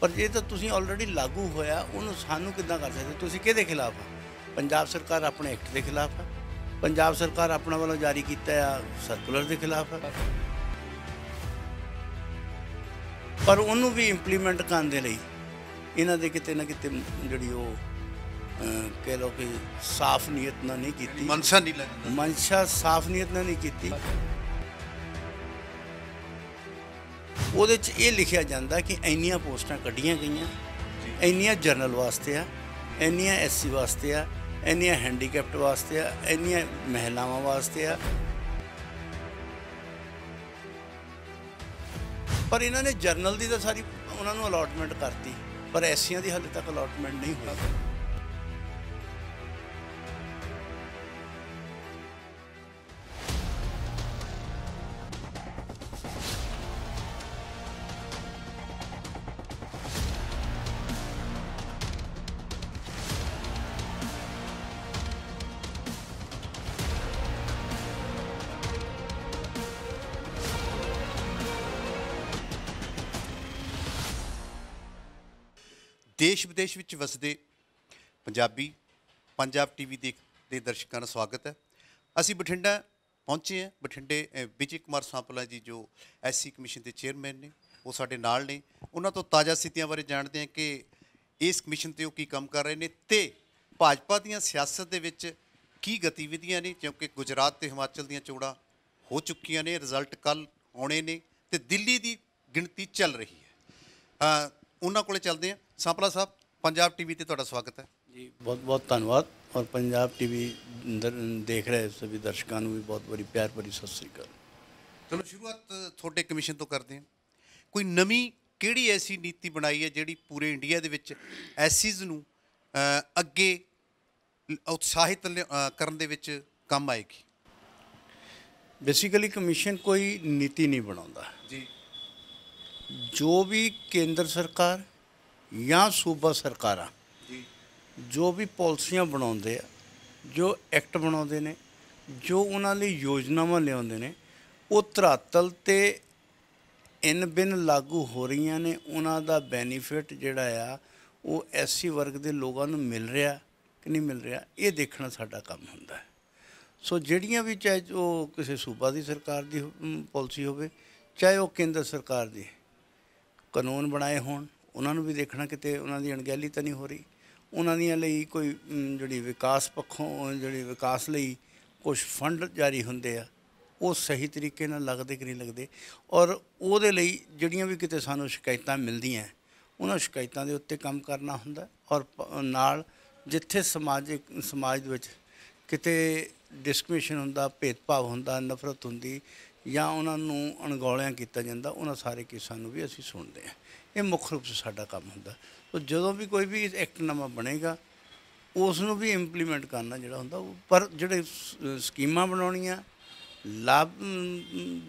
ਪਰ ਜੇ ਤਾਂ ਤੁਸੀਂ ਆਲਰੇਡੀ ਲਾਗੂ ਹੋਇਆ ਉਹਨੂੰ ਸਾਨੂੰ ਕਿੱਦਾਂ ਕਰ ਸਕਦੇ ਤੁਸੀਂ ਕਿਹਦੇ ਖਿਲਾਫ ਆ ਪੰਜਾਬ ਸਰਕਾਰ ਆਪਣੇ ਐਕਟ ਦੇ ਖਿਲਾਫ ਆ ਪੰਜਾਬ ਸਰਕਾਰ ਆਪਣਾ ਵੱਲੋਂ ਜਾਰੀ ਕੀਤਾ ਆ ਸਰਕੂਲਰ ਦੇ ਖਿਲਾਫ ਆ ਪਰ ਉਹਨੂੰ ਵੀ ਇੰਪਲੀਮੈਂਟ ਕਰਨ ਦੇ ਲਈ ਇਹਨਾਂ ਦੇ ਕਿਤੇ ਨਾ ਕਿਤੇ ਜਿਹੜੀ ਉਹ ਕਹਿ ਲੋ ਕਿ ਸਾਫ਼ ਨੀਅਤ ਨਾਲ ਨਹੀਂ ਕੀਤੀ ਮਨਸ਼ਾ ਨਹੀਂ ਲੱਗਦੀ ਮਨਸ਼ਾ ਸਾਫ਼ ਨੀਅਤ ਨਾਲ ਨਹੀਂ ਕੀਤੀ ਉਹਦੇ 'ਚ ਇਹ ਲਿਖਿਆ ਜਾਂਦਾ ਕਿ ਇੰਨੀਆਂ ਪੋਸਟਾਂ ਕੱਢੀਆਂ ਗਈਆਂ ਇੰਨੀਆਂ ਜਰਨਲ ਵਾਸਤੇ ਆ ਇੰਨੀਆਂ ਐਸਸੀ ਵਾਸਤੇ ਆ ਇੰਨੀਆਂ ਹੈਂਡੀਕੈਪਟ ਵਾਸਤੇ ਆ ਇੰਨੀਆਂ ਮਹਿਲਾਵਾਂ ਵਾਸਤੇ ਆ ਪਰ ਇਹਨਾਂ ਨੇ ਜਰਨਲ ਦੀ ਤਾਂ ਸਾਰੀ ਉਹਨਾਂ ਨੂੰ ਅਲਾਟਮੈਂਟ ਕਰਤੀ ਪਰ ਐਸੀਆਂ ਦੀ ਹਾਲੇ ਤੱਕ ਅਲਾਟਮੈਂਟ ਨਹੀਂ ਹੋਈ ਦੇਸ਼ ਵਿਦੇਸ਼ ਵਿੱਚ ਵਸਦੇ ਪੰਜਾਬੀ ਪੰਜਾਬ ਟੀਵੀ ਦੇ ਦੇ ਦਰਸ਼ਕਾਂ ਦਾ ਸਵਾਗਤ ਹੈ ਅਸੀਂ ਬਠਿੰਡਾ ਪਹੁੰਚੇ ਹਾਂ ਬਠਿੰਡੇ ਵਿਜੇ ਕੁਮਾਰ ਸਾਂਪਲਾ ਜੀ ਜੋ ਐਸਸੀ ਕਮਿਸ਼ਨ ਦੇ ਚੇਅਰਮੈਨ ਨੇ ਉਹ ਸਾਡੇ ਨਾਲ ਨੇ ਉਹਨਾਂ ਤੋਂ ਤਾਜ਼ਾ ਸਥਿਤੀਆਂ ਬਾਰੇ ਜਾਣਦੇ ਹਾਂ ਕਿ ਇਸ ਕਮਿਸ਼ਨ ਤੇ ਉਹ ਕੀ ਕੰਮ ਕਰ ਰਹੇ ਨੇ ਤੇ ਭਾਜਪਾ ਦੀਆਂ ਸਿਆਸਤ ਦੇ ਵਿੱਚ ਕੀ ਗਤੀਵਿਧੀਆਂ ਨੇ ਕਿਉਂਕਿ ਗੁਜਰਾਤ ਤੇ ਹਿਮਾਚਲ ਦੀਆਂ ਚੋਣਾਂ ਹੋ ਚੁੱਕੀਆਂ ਨੇ ਰਿਜ਼ਲਟ ਕੱਲ ਆਉਣੇ ਨੇ ਤੇ ਦਿੱਲੀ ਦੀ ਗਿਣਤੀ ਚੱਲ ਰਹੀ ਹੈ ਉਹਨਾਂ ਕੋਲੇ ਚੱਲਦੇ ਹਾਂ ਸਾਂਪਲਾ ਸਾਹਿਬ ਪੰਜਾਬ ਟੀਵੀ ਤੇ ਤੁਹਾਡਾ ਸਵਾਗਤ ਹੈ ਜੀ ਬਹੁਤ ਬਹੁਤ ਧੰਨਵਾਦ ਔਰ ਪੰਜਾਬ ਟੀਵੀ ਦੇਖ ਰਹੇ ਸਭੀ ਦਰਸ਼ਕਾਂ ਨੂੰ ਵੀ ਬਹੁਤ ਬੜੀ ਪਿਆਰ ਭਰੀ ਸਤਿ ਸ੍ਰੀ ਅਕਾਲ ਚਲੋ ਸ਼ੁਰੂਆਤ ਤੁਹਾਡੇ ਕਮਿਸ਼ਨ ਤੋਂ ਕਰਦੇ ਹਾਂ ਕੋਈ ਨਵੀਂ ਕਿਹੜੀ ਐਸੀ ਨੀਤੀ ਬਣਾਈ ਹੈ ਜਿਹੜੀ ਪੂਰੇ ਇੰਡੀਆ ਦੇ ਵਿੱਚ ਐਸੀਜ਼ ਨੂੰ ਅੱਗੇ ਉਤਸ਼ਾਹਿਤ ਕਰਨ ਦੇ ਵਿੱਚ ਕੰਮ ਆਏਗੀ ਬੇਸਿਕਲੀ ਕਮਿਸ਼ਨ ਕੋਈ ਨੀਤੀ ਨਹੀਂ ਬਣਾਉਂਦਾ ਜੀ ਜੋ ਵੀ ਕੇਂਦਰ ਸਰਕਾਰ ਜਾਂ ਸੂਬਾ ਸਰਕਾਰਾਂ ਜੋ ਵੀ ਪਾਲਿਸੀਆਂ ਬਣਾਉਂਦੇ ਆ ਜੋ ਐਕਟ ਬਣਾਉਂਦੇ ਨੇ ਜੋ ਉਹਨਾਂ ਲਈ ਯੋਜਨਾਵਾਂ ਲਿਆਉਂਦੇ ਨੇ ਉਹ ਧਰਾਤਲ ਤੇ ਇਨ ਬਿਨ ਲਾਗੂ ਹੋ ਰਹੀਆਂ ਨੇ ਉਹਨਾਂ ਦਾ ਬੈਨੀਫਿਟ ਜਿਹੜਾ ਆ ਉਹ ਐਸਸੀ ਵਰਗ ਦੇ ਲੋਕਾਂ ਨੂੰ ਮਿਲ ਰਿਹਾ ਕਿ ਨਹੀਂ ਮਿਲ ਰਿਹਾ ਇਹ ਦੇਖਣਾ ਸਾਡਾ ਕੰਮ ਹੁੰਦਾ ਸੋ ਜਿਹੜੀਆਂ ਵੀ ਚਾਹੇ ਉਹ ਕਿਸੇ ਸੂਬਾ ਦੀ ਸਰਕਾਰ ਦੀ ਪਾਲਿਸੀ ਹੋਵੇ ਚਾਹੇ ਉਹ ਕੇਂਦਰ ਸਰਕਾਰ ਦੀ ਕਾਨੂੰਨ ਬਣਾਏ ਹੋਣ ਉਹਨਾਂ ਨੂੰ ਵੀ ਦੇਖਣਾ ਕਿਤੇ ਉਹਨਾਂ ਦੀ ਅਣਗਹਿਲੀ ਤਾਂ ਨਹੀਂ ਹੋ ਰਹੀ ਉਹਨਾਂ ਦੀਆਂ ਲਈ ਕੋਈ ਜਿਹੜੀ ਵਿਕਾਸ ਪੱਖੋਂ ਜਿਹੜੀ ਵਿਕਾਸ ਲਈ ਕੁਝ ਫੰਡ ਜਾਰੀ ਹੁੰਦੇ ਆ ਉਹ ਸਹੀ ਤਰੀਕੇ ਨਾਲ ਲੱਗਦੇ ਕਿ ਨਹੀਂ ਲੱਗਦੇ ਔਰ ਉਹਦੇ ਲਈ ਜਿਹੜੀਆਂ ਵੀ ਕਿਤੇ ਸਾਨੂੰ ਸ਼ਿਕਾਇਤਾਂ ਮਿਲਦੀਆਂ ਉਹਨਾਂ ਸ਼ਿਕਾਇਤਾਂ ਦੇ ਉੱਤੇ ਕੰਮ ਕਰਨਾ ਹੁੰਦਾ ਔਰ ਨਾਲ ਜਿੱਥੇ ਸਮਾਜਿਕ ਸਮਾਜ ਦੇ ਵਿੱਚ ਕਿਤੇ ਡਿਸਕ੍ਰਿਮੀਨੇਸ਼ਨ ਹੁੰਦਾ ਭੇਦਭਾਵ ਹੁੰਦਾ ਨਫ਼ਰਤ ਹੁੰਦੀ ਜਾਂ ਉਹਨਾਂ ਨੂੰ ਅਣਗੌਲਿਆਂ ਕੀਤਾ ਜਾਂਦਾ ਉਹਨਾਂ ਸਾਰੇ ਕੇਸਾਂ ਨੂੰ ਵੀ ਅਸੀਂ ਸੁਣਦੇ ਹਾਂ ਇਹ ਮੁੱਖ ਰੂਪ 'ਚ ਸਾਡਾ ਕੰਮ ਹੁੰਦਾ ਸੋ ਜਦੋਂ ਵੀ ਕੋਈ ਵੀ ਐਕਟ ਨਵਾਂ ਬਣੇਗਾ ਉਸ ਨੂੰ ਵੀ ਇੰਪਲੀਮੈਂਟ ਕਰਨਾ ਜਿਹੜਾ ਹੁੰਦਾ ਉਹ ਪਰ ਜਿਹੜੇ ਸਕੀਮਾਂ ਬਣਾਉਣੀਆਂ ਲਾਭ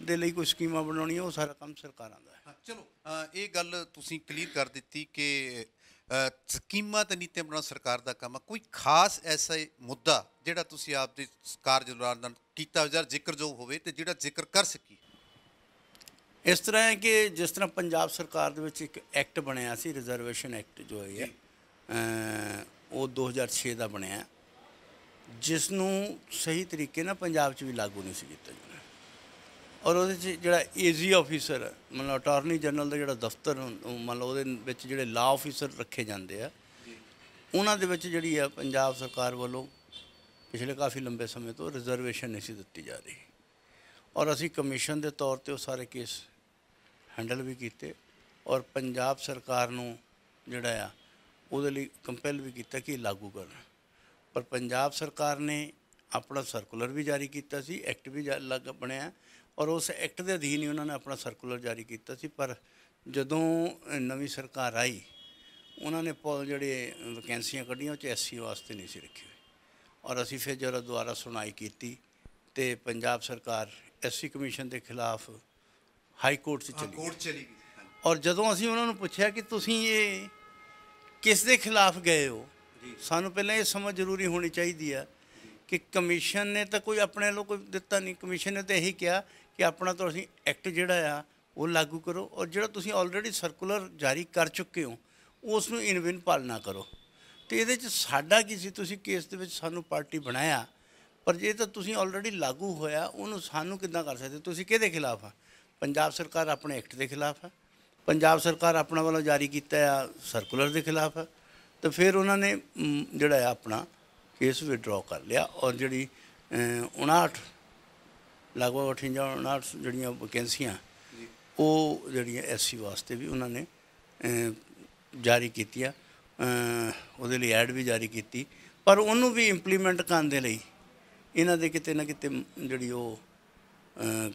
ਦੇ ਲਈ ਕੋਈ ਸਕੀਮਾਂ ਬਣਾਉਣੀਆਂ ਉਹ ਸਾਰਾ ਕੰਮ ਸਰਕਾਰਾਂ ਦਾ ਹੈ ਚਲੋ ਇਹ ਗੱਲ ਤੁਸੀਂ ਕਲੀਅਰ ਕਰ ਦਿੱਤੀ ਕਿ ਸਕੀਮਾਂ ਤੇ ਨੀਤੀਆਂ ਬਣਾਉਣਾ ਸਰਕਾਰ ਦਾ ਕੰਮ ਹੈ ਕੋਈ ਖਾਸ ਐਸਾ ਮੁੱਦਾ ਜਿਹੜਾ ਤੁਸੀਂ ਆਪ ਦੇ ਕਾਰਜ ਦੌਰਾਨ ਕੀਤਾ ਜਾਂ ਜ਼ਿਕਰ ਜੋ ਹੋਵੇ ਤੇ ਜਿਹੜਾ ਜ਼ਿਕਰ ਕਰ ਸਕੀ ਇਸ ਤਰ੍ਹਾਂ ਹੈ ਕਿ ਜਿਸ ਤਰ੍ਹਾਂ ਪੰਜਾਬ ਸਰਕਾਰ ਦੇ ਵਿੱਚ ਇੱਕ ਐਕਟ ਬਣਿਆ ਸੀ ਰਿਜ਼ਰਵੇਸ਼ਨ ਐਕਟ ਜੋ ਹੈ ਉਹ 2006 ਦਾ ਬਣਿਆ ਜਿਸ ਨੂੰ ਸਹੀ ਤਰੀਕੇ ਨਾਲ ਪੰਜਾਬ 'ਚ ਵੀ ਲਾਗੂ ਨਹੀਂ ਸੀ ਕੀਤਾ ਜਾਂਦਾ ਔਰ ਉਹਦੇ 'ਚ ਜਿਹੜਾ ਏਜੀ ਆਫੀਸਰ ਮਤਲਬ ਅਟਾਰਨੀ ਜਨਰਲ ਦਾ ਜਿਹੜਾ ਦਫ਼ਤਰ ਮਤਲਬ ਉਹਦੇ ਵਿੱਚ ਜਿਹੜੇ ਲਾ ਆਫੀਸਰ ਰੱਖੇ ਜਾਂਦੇ ਆ ਉਹਨਾਂ ਦੇ ਵਿੱਚ ਜਿਹੜੀ ਆ ਪੰਜਾਬ ਸਰਕਾਰ ਵੱਲੋਂ ਪਿਛਲੇ ਕਾਫੀ ਲੰਬੇ ਸਮੇਂ ਤੋਂ ਰਿਜ਼ਰਵੇਸ਼ਨ ਨਹੀਂ ਸੀ ਦਿੱਤੀ ਜਾ ਰਹੀ ਔਰ ਅਸੀਂ ਕਮਿਸ਼ਨ ਦੇ ਤੌਰ ਤੇ ਉਹ ਸਾਰੇ ਕੇਸ ਹੈਂਡਲ ਵੀ ਕੀਤੇ ਔਰ ਪੰਜਾਬ ਸਰਕਾਰ ਨੂੰ ਜਿਹੜਾ ਆ ਉਹਦੇ ਲਈ ਕੰਪੈਲ ਵੀ ਕੀਤਾ ਕਿ ਲਾਗੂ ਕਰਨ ਪਰ ਪੰਜਾਬ ਸਰਕਾਰ ਨੇ ਆਪਣਾ ਸਰਕੂਲਰ ਵੀ ਜਾਰੀ ਕੀਤਾ ਸੀ ਐਕਟ ਵੀ ਲੱਗ ਬਣਿਆ ਔਰ ਉਸ ਐਕਟ ਦੇ ਅਧੀਨ ਹੀ ਉਹਨਾਂ ਨੇ ਆਪਣਾ ਸਰਕੂਲਰ ਜਾਰੀ ਕੀਤਾ ਸੀ ਪਰ ਜਦੋਂ ਨਵੀਂ ਸਰਕਾਰ ਆਈ ਉਹਨਾਂ ਨੇ ਜਿਹੜੇ ਵੈਕੈਂਸੀਆਂ ਕੱਢੀਆਂ ਉਹ ਚ ਐਸਸੀ ਵਾਸਤੇ ਨਹੀਂ ਸੀ ਰੱਖੀ ਔਰ ਅਸੀਂ ਫਿਰ ਜਦੋਂ ਦੁਆਰਾ ਸੁਣਾਈ ਕੀਤੀ ਤੇ ਪੰਜਾਬ ਸਰਕਾਰ ਐਸਸੀ ਕਮਿਸ਼ਨ ਦੇ ਖਿਲਾਫ ਹਾਈ ਕੋਰਟ 'ਚ ਚਲੀ ਕੋਰਟ ਚਲੀ ਗਈ ਔਰ ਜਦੋਂ ਅਸੀਂ ਉਹਨਾਂ ਨੂੰ ਪੁੱਛਿਆ ਕਿ ਤੁਸੀਂ ਇਹ ਕਿਸ ਦੇ ਖਿਲਾਫ ਗਏ ਹੋ ਸਾਨੂੰ ਪਹਿਲਾਂ ਇਹ ਸਮਝ ਜ਼ਰੂਰੀ ਹੋਣੀ ਚਾਹੀਦੀ ਆ ਕਿ ਕਮਿਸ਼ਨ ਨੇ ਤਾਂ ਕੋਈ ਆਪਣੇ ਲੋਕ ਕੋਈ ਦਿੱਤਾ ਨਹੀਂ ਕਮਿਸ਼ਨ ਨੇ ਤਾਂ ਇਹੀ ਕਿਹਾ ਕਿ ਆਪਣਾ ਤਾਂ ਅਸੀਂ ਐਕਟ ਜਿਹੜਾ ਆ ਉਹ ਲਾਗੂ ਕਰੋ ਔਰ ਜਿਹੜਾ ਤੁਸੀਂ ਆਲਰੇਡੀ ਸਰਕੂਲਰ ਜਾਰੀ ਕਰ ਚੁੱਕੇ ਹੋ ਉਸ ਨੂੰ ਇਨਵਿਨ ਪਾਲਣਾ ਕਰੋ ਤੇ ਇਹਦੇ ਚ ਸਾਡਾ ਕੀ ਸੀ ਤੁਸੀਂ ਕੇਸ ਦੇ ਵਿੱਚ ਸਾਨੂੰ ਪਾਰਟੀ ਬਣਾਇਆ ਪਰ ਜੇ ਤਾਂ ਤੁਸੀਂ ਆਲਰੇਡੀ ਲਾਗੂ ਹੋਇਆ ਉਹਨੂੰ ਸਾਨੂੰ ਕਿੱਦਾਂ ਕਰ ਸਕਦੇ ਤੁਸੀਂ ਕਿਹਦੇ ਖਿਲਾਫ ਆ ਪੰਜਾਬ ਸਰਕਾਰ ਆਪਣੇ ਐਕਟ ਦੇ ਖਿਲਾਫ ਹੈ ਪੰਜਾਬ ਸਰਕਾਰ ਆਪਣਾ ਵੱਲੋਂ ਜਾਰੀ ਕੀਤਾ ਆ ਸਰਕੂਲਰ ਦੇ ਖਿਲਾਫ ਹੈ ਤਾਂ ਫਿਰ ਉਹਨਾਂ ਨੇ ਜਿਹੜਾ ਹੈ ਆਪਣਾ ਕੇਸ ਵਿਡਰਾ ਕਰ ਲਿਆ ਔਰ ਜਿਹੜੀ 59 ਲਗਭਗ 58 ਜਿਹੜੀਆਂ ਵੈਕੈਂਸੀਆਂ ਉਹ ਜਿਹੜੀਆਂ ਐਸਸੀ ਵਾਸਤੇ ਵੀ ਉਹਨਾਂ ਨੇ ਜਾਰੀ ਕੀਤੀਆਂ ਉਹਦੇ ਲਈ ਐਡ ਵੀ ਜਾਰੀ ਕੀਤੀ ਪਰ ਉਹਨੂੰ ਵੀ ਇੰਪਲੀਮੈਂਟ ਕਰਨ ਦੇ ਲਈ ਇਹਨਾਂ ਦੇ ਕਿਤੇ ਨਾ ਕਿਤੇ ਜਿਹੜੀ ਉਹ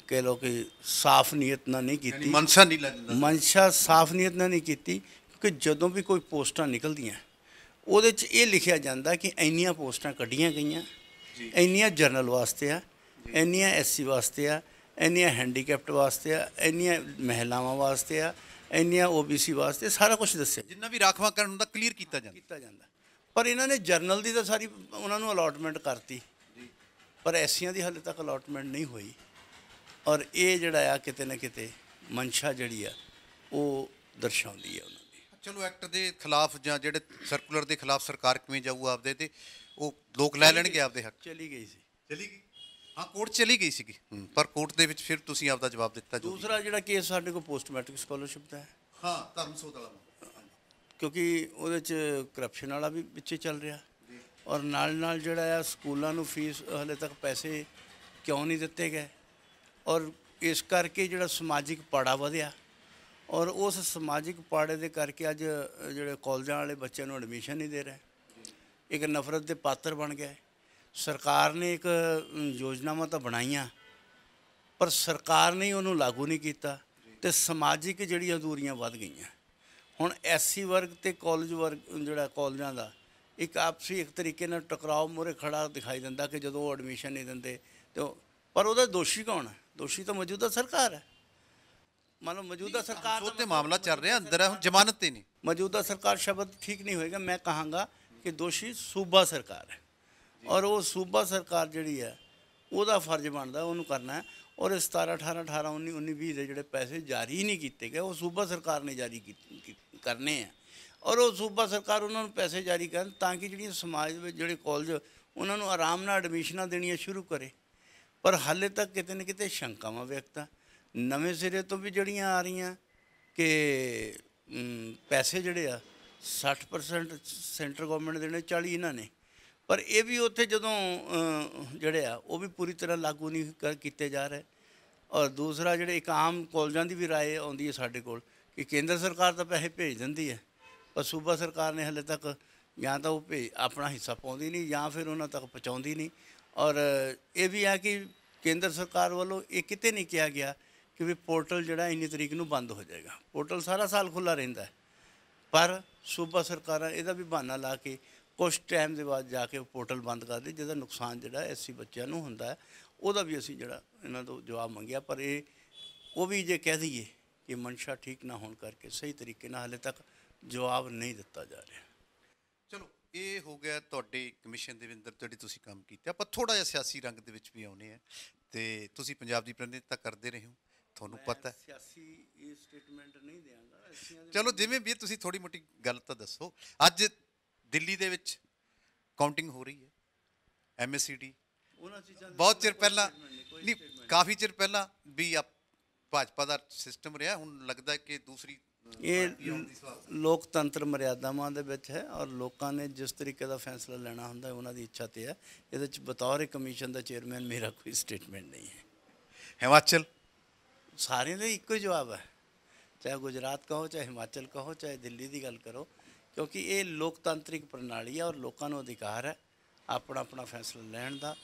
ਕਹ ਲੋ ਕਿ ਸਾਫ਼ ਨੀਅਤ ਨਾ ਨਹੀਂ ਕੀਤੀ ਮਨਸ਼ਾ ਨਹੀਂ ਲੱਗਦਾ ਮਨਸ਼ਾ ਸਾਫ਼ ਨੀਅਤ ਨਾ ਨਹੀਂ ਕੀਤੀ ਕਿ ਜਦੋਂ ਵੀ ਕੋਈ ਪੋਸਟਾਂ ਨਿਕਲਦੀਆਂ ਉਹਦੇ 'ਚ ਇਹ ਲਿਖਿਆ ਜਾਂਦਾ ਕਿ ਇੰਨੀਆਂ ਪੋਸਟਾਂ ਕੱਢੀਆਂ ਗਈਆਂ ਇੰਨੀਆਂ ਜਰਨਲ ਵਾਸਤੇ ਆ ਇੰਨੀਆਂ ਐਸਸੀ ਵਾਸਤੇ ਆ ਇੰਨੀਆਂ ਹੈਂਡੀਕੈਪਟ ਵਾਸਤੇ ਆ ਇੰਨੀਆਂ ਮਹਿਲਾਵਾਂ ਵਾਸਤੇ ਆ ਇੰਨੀਆਂ ਓਬੀਸੀ ਵਾਸਤੇ ਸਾਰਾ ਕੁਝ ਦੱਸਿਆ ਜਿੰਨਾ ਵੀ ਰਾਖਵਾ ਕਰਨ ਹੁੰਦਾ ਕਲੀਅਰ ਕੀਤਾ ਜਾਂਦਾ ਕੀਤਾ ਜਾਂਦਾ ਪਰ ਇਹਨਾਂ ਨੇ ਜਰਨਲ ਦੀ ਤਾਂ ਸਾਰੀ ਉਹਨਾਂ ਨੂੰ ਅਲਾਟਮੈਂਟ ਕਰਤੀ ਪਰ ਐਸੀਆਂ ਦੀ ਹਾਲੇ ਤੱਕ ਅਲਾਟਮੈਂਟ ਨਹੀਂ ਹੋਈ ਔਰ ਇਹ ਜਿਹੜਾ ਆ ਕਿਤੇ ਨਾ ਕਿਤੇ ਮਨਸ਼ਾ ਜਿਹੜੀ ਆ ਉਹ ਦਰਸਾਉਂਦੀ ਹੈ ਉਹਨਾਂ ਦੀ ਚਲੋ ਐਕਟ ਦੇ ਖਿਲਾਫ ਜਾਂ ਜਿਹੜੇ ਸਰਕੂਲਰ ਦੇ ਖਿਲਾਫ ਸਰਕਾਰ ਕਿਵੇਂ ਜਾਊ ਆਪਦੇ ਤੇ ਉਹ ਲੋਕ ਲੈ ਲੈਣਗੇ ਆਪਦੇ ਹੱਕ ਚਲੀ ਗਈ ਸੀ ਚਲੀ ਗਈ ਹਾਂ ਕੋਰਟ ਚਲੀ ਗਈ ਸੀਗੀ ਪਰ ਕੋਰਟ ਦੇ ਵਿੱਚ ਫਿਰ ਤੁਸੀਂ ਆਪਦਾ ਜਵਾਬ ਦਿੱਤਾ ਜੀ ਦੂਸਰਾ ਜਿਹੜਾ ਕੇਸ ਸਾਡੇ ਕੋਲ ਪੋਸਟ ਮੈਟ੍ਰਿਕ ਸਕਾਲਰਸ਼ਿਪ ਦਾ ਹੈ ਹਾਂ ਧਰਮਸੋਤ ਵਾਲਾ ਕਿਉਂਕਿ ਉਹਦੇ ਚ ਕਰਪਸ਼ਨ ਵਾਲਾ ਵੀ ਵਿੱਚੇ ਚੱਲ ਰਿਹਾ ਔਰ ਨਾਲ ਨਾਲ ਜਿਹੜਾ ਆ ਸਕੂਲਾਂ ਨੂੰ ਫੀਸ ਹਲੇ ਤੱਕ ਪੈਸੇ ਕਿਉਂ ਨਹੀਂ ਦਿੱਤੇ ਗਏ ਔਰ ਇਸ ਕਰਕੇ ਜਿਹੜਾ ਸਮਾਜਿਕ ਪਾੜਾ ਵਧਿਆ ਔਰ ਉਸ ਸਮਾਜਿਕ ਪਾੜੇ ਦੇ ਕਰਕੇ ਅੱਜ ਜਿਹੜੇ ਕਾਲਜਾਂ ਵਾਲੇ ਬੱਚਿਆਂ ਨੂੰ ਐਡਮਿਸ਼ਨ ਨਹੀਂ ਦੇ ਰਹੇ ਇੱਕ ਨਫ਼ਰਤ ਦੇ ਪਾਤਰ ਬਣ ਗਏ ਸਰਕਾਰ ਨੇ ਇੱਕ ਯੋਜਨਾਵਾਂ ਤਾਂ ਬਣਾਈਆਂ ਪਰ ਸਰਕਾਰ ਨੇ ਉਹਨੂੰ ਲਾਗੂ ਨਹੀਂ ਕੀਤਾ ਤੇ ਸਮਾਜਿਕ ਜਿਹੜੀਆਂ ਦੂਰੀਆਂ ਵੱਧ ਗਈਆਂ ਹੁਣ ਐਸਸੀ ਵਰਗ ਤੇ ਕਾਲਜ ਵਰਗ ਜਿਹੜਾ ਕਾਲਜਾਂ ਦਾ ਇੱਕ ਆਪਸੀ ਇੱਕ ਤਰੀਕੇ ਨਾਲ ਟਕਰਾਅ ਮੂਰੇ ਖੜਾ ਦਿਖਾਈ ਦਿੰਦਾ ਕਿ ਜਦੋਂ ਉਹ ਐਡਮਿਸ਼ਨ ਨਹੀਂ ਦਿੰਦੇ ਤੇ ਪਰ ਉਹਦਾ ਦੋਸ਼ੀ ਕੌਣ ਹੈ ਦੋਸ਼ੀ ਤਾਂ ਮੌਜੂਦਾ ਸਰਕਾਰ ਹੈ ਮੰਨ ਲਓ ਮੌਜੂਦਾ ਸਰਕਾਰ ਦਾ ਤੇ ਮਾਮਲਾ ਚੱਲ ਰਿਹਾ ਅੰਦਰ ਹੈ ਹੁਣ ਜ਼ਮਾਨਤ ਤੇ ਨਹੀਂ ਮੌਜੂਦਾ ਸਰਕਾਰ ਸ਼ਬਦ ਠੀਕ ਨਹੀਂ ਹੋਏਗਾ ਮੈਂ ਕਹਾਂਗਾ ਕਿ ਦੋਸ਼ੀ ਸੂਬਾ ਸਰਕਾਰ ਹੈ ਔਰ ਉਹ ਸੂਬਾ ਸਰਕਾਰ ਜਿਹੜੀ ਹੈ ਉਹਦਾ ਫਰਜ਼ ਬਣਦਾ ਉਹਨੂੰ ਕਰਨਾ ਹੈ ਔਰ 17 18 18 19 19 20 ਦੇ ਜਿਹੜੇ ਪੈਸੇ ਜਾਰੀ ਨਹੀਂ ਕੀਤੇ ਗਏ ਉਹ ਸੂਬਾ ਸਰਕਾਰ ਨੇ ਜਾਰੀ ਕਰਨੇ ਆ ਔਰ ਉਹ ਸੂਬਾ ਸਰਕਾਰ ਉਹਨਾਂ ਨੂੰ ਪੈਸੇ ਜਾਰੀ ਕਰਨ ਤਾਂ ਕਿ ਜਿਹੜੀਆਂ ਸਮਾਜ ਵਿੱਚ ਜਿਹੜੇ ਕਾਲਜ ਉਹਨਾਂ ਨੂੰ ਆਰਾਮ ਨਾਲ ਐਡਮਿਸ਼ਨਾਂ ਦੇਣੀਆਂ ਸ਼ੁਰੂ ਕਰੇ ਪਰ ਹਾਲੇ ਤੱਕ ਕਿਤੇ ਨਾ ਕਿਤੇ ਸ਼ੰਕਾਵਾਂ ਵਿਅਕਤਾ ਨਵੇਂ ਸਿਰੇ ਤੋਂ ਵੀ ਜਿਹੜੀਆਂ ਆ ਰਹੀਆਂ ਕਿ ਪੈਸੇ ਜਿਹੜੇ ਆ 60% ਸੈਂਟਰ ਗਵਰਨਮੈਂਟ ਦੇਣੇ 40 ਇਹਨਾਂ ਨੇ ਪਰ ਇਹ ਵੀ ਉੱਥੇ ਜਦੋਂ ਜਿਹੜੇ ਆ ਉਹ ਵੀ ਪੂਰੀ ਤਰ੍ਹਾਂ ਲਾਗੂ ਨਹੀਂ ਕੀਤੇ ਜਾ ਰਹੇ ਔਰ ਦੂਸਰਾ ਜਿਹੜੇ ਇੱਕ ਆਮ ਕਾਲਜਾਂ ਦੀ ਵੀ رائے ਆਉਂਦੀ ਹੈ ਸਾਡੇ ਕੋਲ ਕਿ ਕੇਂਦਰ ਸਰਕਾਰ ਤਾਂ ਪੈਸੇ ਭੇਜ ਦਿੰਦੀ ਹੈ ਪਰ ਸੂਬਾ ਸਰਕਾਰ ਨੇ ਹਲੇ ਤੱਕ ਜਾਂ ਤਾਂ ਉਹ ਆਪਣਾ ਹਿੱਸਾ ਪਾਉਂਦੀ ਨਹੀਂ ਜਾਂ ਫਿਰ ਉਹਨਾਂ ਤੱਕ ਪਹੁੰਚਾਉਂਦੀ ਨਹੀਂ ਔਰ ਇਹ ਵੀ ਆ ਕਿ ਕੇਂਦਰ ਸਰਕਾਰ ਵੱਲੋਂ ਇਹ ਕਿਤੇ ਨਹੀਂ ਕਿਹਾ ਗਿਆ ਕਿ ਵੀ ਪੋਰਟਲ ਜਿਹੜਾ ਇੰਨੀ ਤਰੀਕ ਨੂੰ ਬੰਦ ਹੋ ਜਾਏਗਾ ਪੋਰਟਲ ਸਾਰਾ ਸਾਲ ਖੁੱਲਾ ਰਹਿੰਦਾ ਪਰ ਸੂਬਾ ਸਰਕਾਰਾਂ ਇਹਦਾ ਵੀ ਬਹਾਨਾ ਲਾ ਕੇ ਕੁਝ ਟਾਈਮ ਦੇ ਬਾਅਦ ਜਾ ਕੇ ਪੋਰਟਲ ਬੰਦ ਕਰਦੇ ਜਿਹਦਾ ਨੁਕਸਾਨ ਜਿਹੜਾ ਐਸੀ ਬੱਚਿਆਂ ਨੂੰ ਹੁੰਦਾ ਹੈ ਉਹਦਾ ਵੀ ਅਸੀਂ ਜਿਹੜਾ ਇਹਨਾਂ ਤੋਂ ਜਵਾਬ ਮੰਗਿਆ ਪਰ ਇਹ ਉਹ ਵੀ ਜੇ ਕਹਿ ਦਈਏ ਕਿ ਮਨਸ਼ਾ ਠੀਕ ਨਾ ਹੋਣ ਕਰਕੇ ਸਹੀ ਤਰੀਕੇ ਨਾਲ ਹਲੇ ਤੱਕ ਜਵਾਬ ਨਹੀਂ ਦਿੱਤਾ ਜਾ ਰਿਹਾ ਇਹ ਹੋ ਗਿਆ ਤੁਹਾਡੇ ਕਮਿਸ਼ਨ ਦੇ ਅੰਦਰ ਜਿਹੜੀ ਤੁਸੀਂ ਕੰਮ ਕੀਤਾ ਆਪਾਂ ਥੋੜਾ ਜਿਹਾ ਸਿਆਸੀ ਰੰਗ ਦੇ ਵਿੱਚ ਵੀ ਆਉਨੇ ਆ ਤੇ ਤੁਸੀਂ ਪੰਜਾਬ ਦੀ ਪ੍ਰਤੀਨਿਧਤਾ ਕਰਦੇ ਰਹੇ ਹੋ ਤੁਹਾਨੂੰ ਪਤਾ ਹੈ ਸਿਆਸੀ ਇਹ ਸਟੇਟਮੈਂਟ ਨਹੀਂ ਦੇਵਾਂਗਾ ਚਲੋ ਜਿਵੇਂ ਵੀ ਤੁਸੀਂ ਥੋੜੀ ਮੋਟੀ ਗੱਲ ਤਾਂ ਦੱਸੋ ਅੱਜ ਦਿੱਲੀ ਦੇ ਵਿੱਚ ਕਾਊਂਟਿੰਗ ਹੋ ਰਹੀ ਹੈ ਐਮਐਸਸੀਡੀ ਉਹਨਾਂ ਚੀਜ਼ਾਂ ਬਹੁਤ ਚਿਰ ਪਹਿਲਾਂ ਨਹੀਂ ਕਾਫੀ ਚਿਰ ਪਹਿਲਾਂ ਵੀ ਭਾਜਪਾ ਦਾ ਸਿਸਟਮ ਰਿਹਾ ਹੁਣ ਲੱਗਦਾ ਕਿ ਦੂਸਰੀ ਇਹ ਲੋਕਤੰਤਰ ਮਰਿਆਦਾਵਾਂ ਦੇ ਵਿੱਚ ਹੈ ਔਰ ਲੋਕਾਂ ਨੇ ਜਿਸ ਤਰੀਕੇ ਦਾ ਫੈਸਲਾ ਲੈਣਾ ਹੁੰਦਾ ਉਹਨਾਂ ਦੀ ਇੱਛਾ ਤੇ ਹੈ ਇਹਦੇ ਵਿੱਚ ਬਤੌਰ ਕਮਿਸ਼ਨ ਦਾ ਚੇਅਰਮੈਨ ਮੇਰਾ ਕੋਈ ਸਟੇਟਮੈਂਟ ਨਹੀਂ ਹੈ ਹਿਮਾਚਲ ਸਾਰਿਆਂ ਲਈ ਇੱਕੋ ਜਵਾਬ ਹੈ ਚਾਹੇ ਗੁਜਰਾਤ ਕਹੋ ਚਾਹੇ ਹਿਮਾਚਲ ਕਹੋ ਚਾਹੇ ਦਿੱਲੀ ਦੀ ਗੱਲ ਕਰੋ ਕਿਉਂਕਿ ਇਹ ਲੋਕਤੰਤਰਿਕ ਪ੍ਰਣਾਲੀ ਹੈ ਔਰ ਲੋਕਾਂ ਨੂੰ ਅਧਿਕਾਰ ਹੈ ਆਪਣਾ ਆਪਣਾ ਫੈਸਲਾ ਲੈਣ ਦਾ